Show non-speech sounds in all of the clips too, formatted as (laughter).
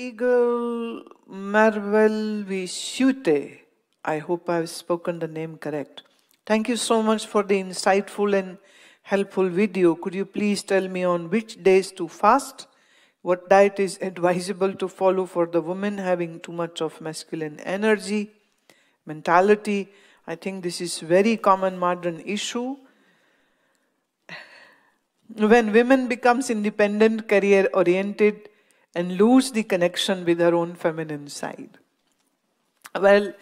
Eagle Marvelvishute. I hope I've spoken the name correct. Thank you so much for the insightful and helpful video. Could you please tell me on which days to fast? What diet is (laughs) advisable to follow for the women having too much of masculine energy, mentality? I think this is very common modern issue. When women becomes independent, career oriented, and lose the connection with her own feminine side. Well,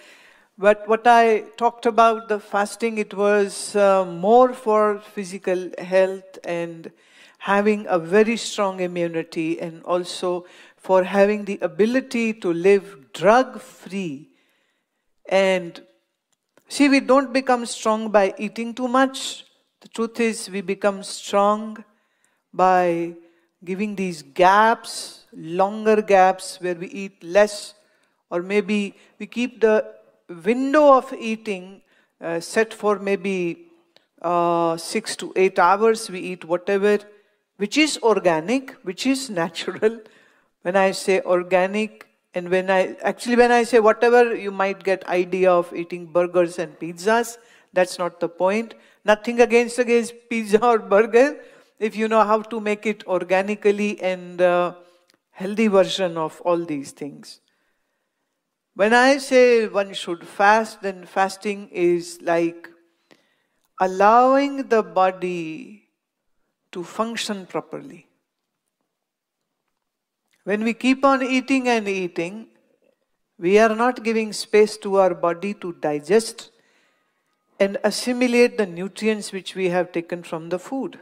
but what I talked about the fasting, it was uh, more for physical health and having a very strong immunity and also for having the ability to live drug free. And see, we don't become strong by eating too much. The truth is, we become strong by giving these gaps longer gaps where we eat less, or maybe we keep the window of eating uh, set for maybe uh, six to eight hours. We eat whatever which is organic, which is natural. (laughs) When I say organic, and when I actually, when I say whatever, you might get idea of eating burgers and pizzas. That's not the point. Nothing against against pizza (laughs) or burger. If you know how to make it organically and uh, healthy version of all these things. When I say one should fast, then fasting is like allowing the body to function properly. When we keep on eating and eating, we are not giving space to our body to digest and assimilate the nutrients which we have taken from the food.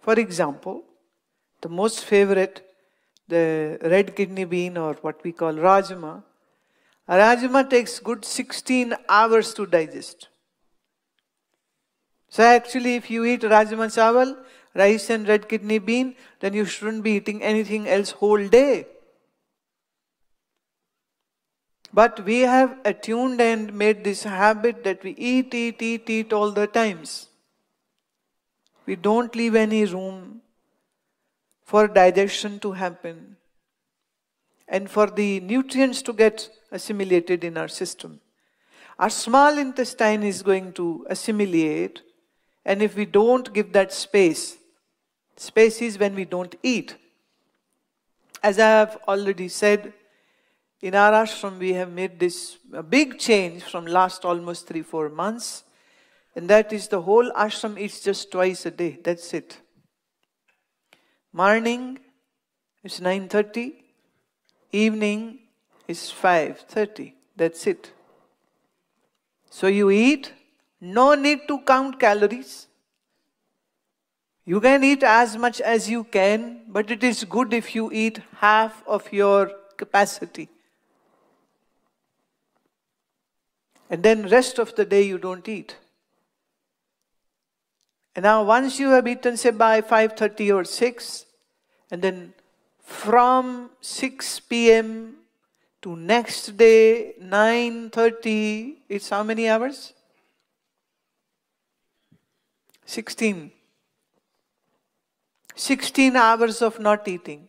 For example, the most favorite, the red kidney bean or what we call rajma. A rajma takes good 16 hours to digest. So actually if you eat rajma chawal, rice and red kidney bean, then you shouldn't be eating anything else whole day. But we have attuned and made this habit that we eat, eat, eat, eat all the times. We don't leave any room for digestion to happen and for the nutrients to get assimilated in our system. Our small intestine is going to assimilate, and if we don't give that space, space is when we don't eat. As I have already said, in our ashram we have made this big change from last almost three, four months, and that is the whole ashram eats just twice a day. That's it. Morning is 9.30, evening is 5.30. That's it. So you eat, no need to count calories. You can eat as much as you can, but it is good if you eat half of your capacity. And then rest of the day you don't eat. And now once you have eaten say by 5.30 or 6, and then from 6 p.m. to next day 9.30, it's how many hours? 16. 16 hours of not eating.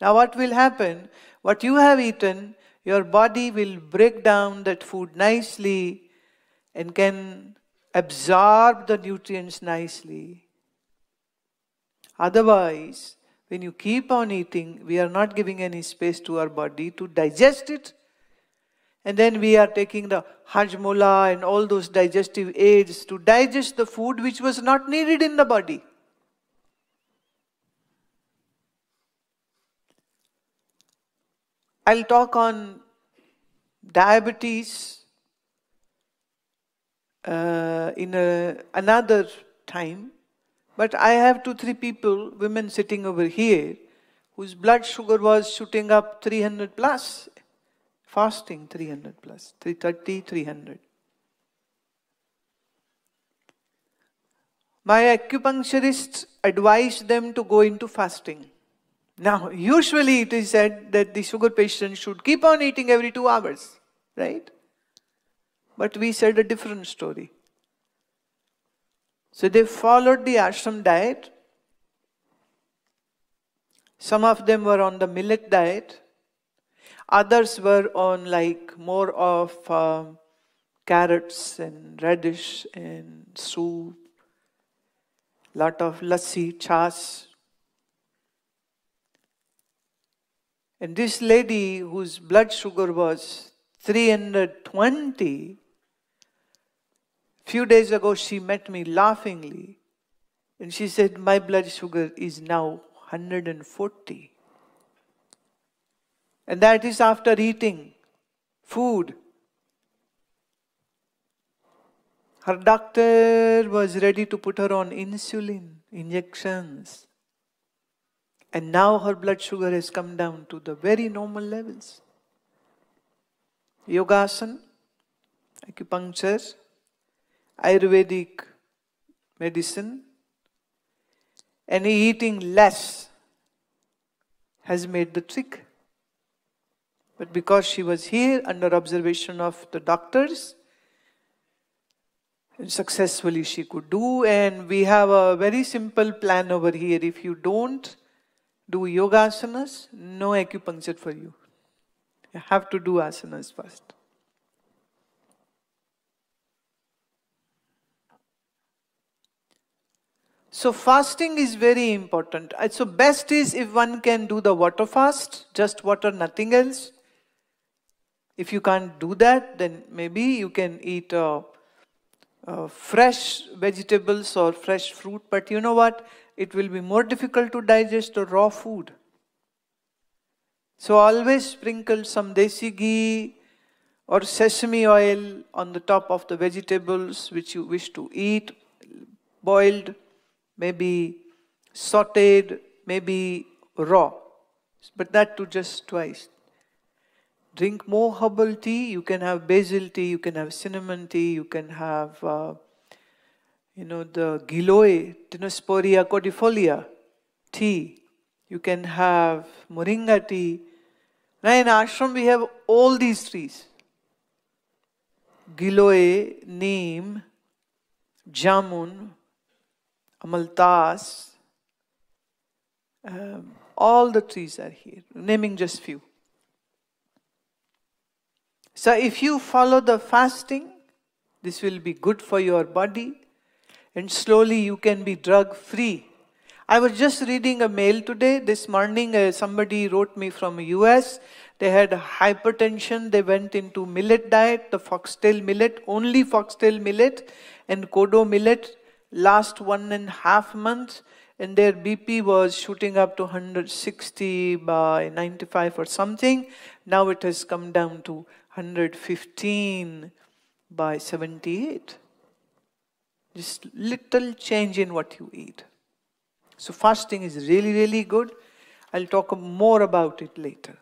Now what will happen? What you have eaten, your body will break down that food nicely and can absorb the nutrients nicely. Otherwise, when you keep on eating, we are not giving any space to our body to digest it. And then we are taking the hajmola and all those digestive aids to digest the food which was not needed in the body. I'll talk on diabetes uh, in a, another time. But I have two, three people, women sitting over here, whose blood sugar was shooting up 300 plus, fasting 300 plus, 330, 300. My acupuncturists advised them to go into fasting. Now, usually it is said that the sugar patient should keep on eating every two hours, right? But we said a different story. So they followed the ashram diet. Some of them were on the millet diet. Others were on like more of uh, carrots and radish and soup, lot of lassi, chas. And this lady whose blood sugar was 320, Few days ago, she met me laughingly and she said, My blood sugar is now 140. And that is after eating food. Her doctor was ready to put her on insulin injections. And now her blood sugar has come down to the very normal levels. Yogasana, acupuncture, Ayurvedic medicine and eating less has made the trick. But because she was here under observation of the doctors, successfully she could do, and we have a very simple plan over here. If you don't do yogasanas, no acupuncture for you. You have to do asanas first. So fasting is very important. Uh, so best is if one can do the water fast, just water, nothing else. If you can't do that, then maybe you can eat uh, uh, fresh vegetables or fresh fruit. But you know what? It will be more difficult to digest the raw food. So always sprinkle some desi ghee or sesame oil on the top of the vegetables which you wish to eat, boiled maybe sauteed, maybe raw. But that too just twice. Drink more herbal tea. You can have basil tea, you can have cinnamon tea, you can have, uh, you know, the giloe, Tinosporia cordifolia tea. You can have moringa tea. Now in ashram we have all these trees. Giloe, neem, jamun, Amaltas, um, all the trees are here, naming just few. So if you follow the fasting, this will be good for your body and slowly you can be drug free. I was just reading a mail today. This morning uh, somebody wrote me from US. They had hypertension. They went into millet diet, the foxtail millet, only foxtail millet and kodo millet last one and a half months and their BP was shooting up to 160 by 95 or something. Now it has come down to 115 by 78. Just little change in what you eat. So fasting is really, really good. I'll talk more about it later.